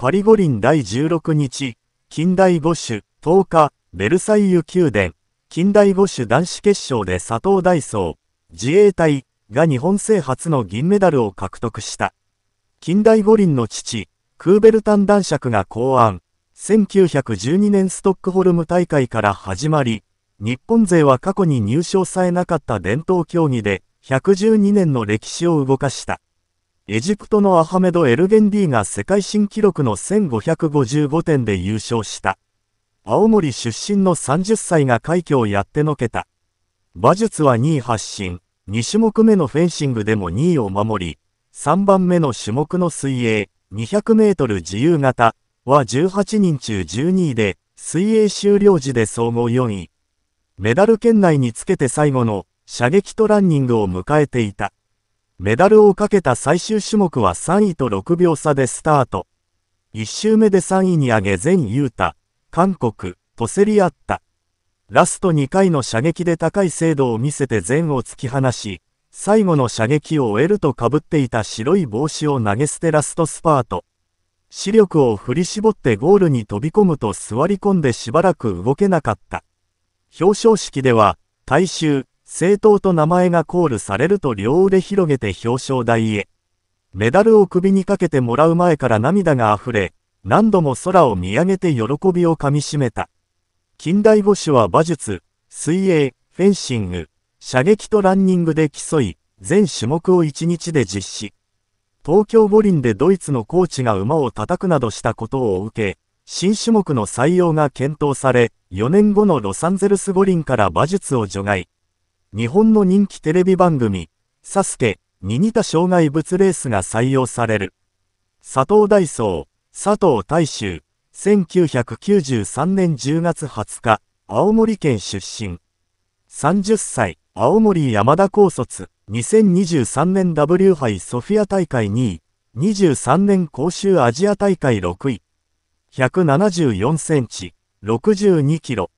パリ五輪第16日、近代五種、10日、ベルサイユ宮殿、近代五種男子決勝で佐藤大壮、自衛隊が日本製初の銀メダルを獲得した。近代五輪の父、クーベルタン男爵が考案、1912年ストックホルム大会から始まり、日本勢は過去に入賞さえなかった伝統競技で、112年の歴史を動かした。エジプトのアハメド・エルゲンディが世界新記録の1555点で優勝した。青森出身の30歳が快挙をやってのけた。馬術は2位発進、2種目目のフェンシングでも2位を守り、3番目の種目の水泳、200メートル自由形は18人中12位で、水泳終了時で総合4位。メダル圏内につけて最後の射撃とランニングを迎えていた。メダルをかけた最終種目は3位と6秒差でスタート。1周目で3位に上げ全ー太、韓国、と競り合った。ラスト2回の射撃で高い精度を見せて全を突き放し、最後の射撃を終えると被っていた白い帽子を投げ捨てラストスパート。視力を振り絞ってゴールに飛び込むと座り込んでしばらく動けなかった。表彰式では、大衆、政党と名前がコールされると両腕広げて表彰台へ。メダルを首にかけてもらう前から涙が溢れ、何度も空を見上げて喜びをかみしめた。近代五種は馬術、水泳、フェンシング、射撃とランニングで競い、全種目を1日で実施。東京五輪でドイツのコーチが馬を叩くなどしたことを受け、新種目の採用が検討され、4年後のロサンゼルス五輪から馬術を除外。日本の人気テレビ番組、サスケに似た障害物レースが採用される。佐藤大壮、佐藤大衆、1993年10月20日、青森県出身。30歳、青森山田高卒、2023年 W 杯ソフィア大会2位、23年甲州アジア大会6位。174センチ、62キロ、